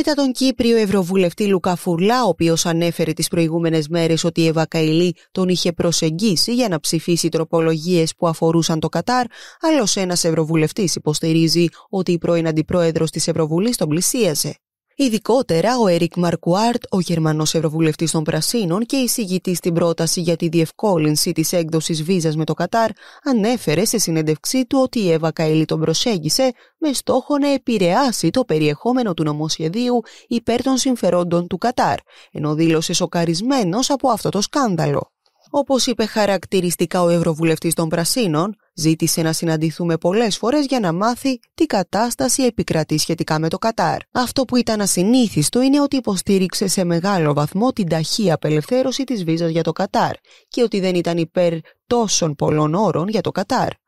μετά τον Κύπριο Ευρωβουλευτή Λουκά Φουρλά, ο οποίος ανέφερε τις προηγούμενες μέρες ότι η Εύα Καηλή τον είχε προσεγγίσει για να ψηφίσει τροπολογίες που αφορούσαν το Κατάρ, άλλος ένας Ευρωβουλευτής υποστηρίζει ότι η πρώην Αντιπρόεδρος της Ευρωβουλής τον πλησίασε. Ειδικότερα, ο Έρικ Μαρκουάρτ, ο Γερμανός Ευρωβουλευτής των Πρασίνων και εισηγητής στην πρόταση για τη διευκόλυνση της έκδοσης βίζας με το Κατάρ, ανέφερε σε συνέντευξή του ότι η Εύα Καηλή τον προσέγγισε με στόχο να επηρεάσει το περιεχόμενο του νομοσχεδίου υπέρ των συμφερόντων του Κατάρ, ενώ δήλωσε σοκαρισμένος από αυτό το σκάνδαλο. Όπως είπε χαρακτηριστικά ο Ευρωβουλευτής των Πρασίνων, Ζήτησε να συναντηθούμε πολλές φορές για να μάθει τι κατάσταση επικρατεί σχετικά με το Κατάρ. Αυτό που ήταν ασυνήθιστο είναι ότι υποστήριξε σε μεγάλο βαθμό την ταχεία απελευθέρωση της βίζας για το Κατάρ και ότι δεν ήταν υπέρ τόσων πολλών όρων για το Κατάρ.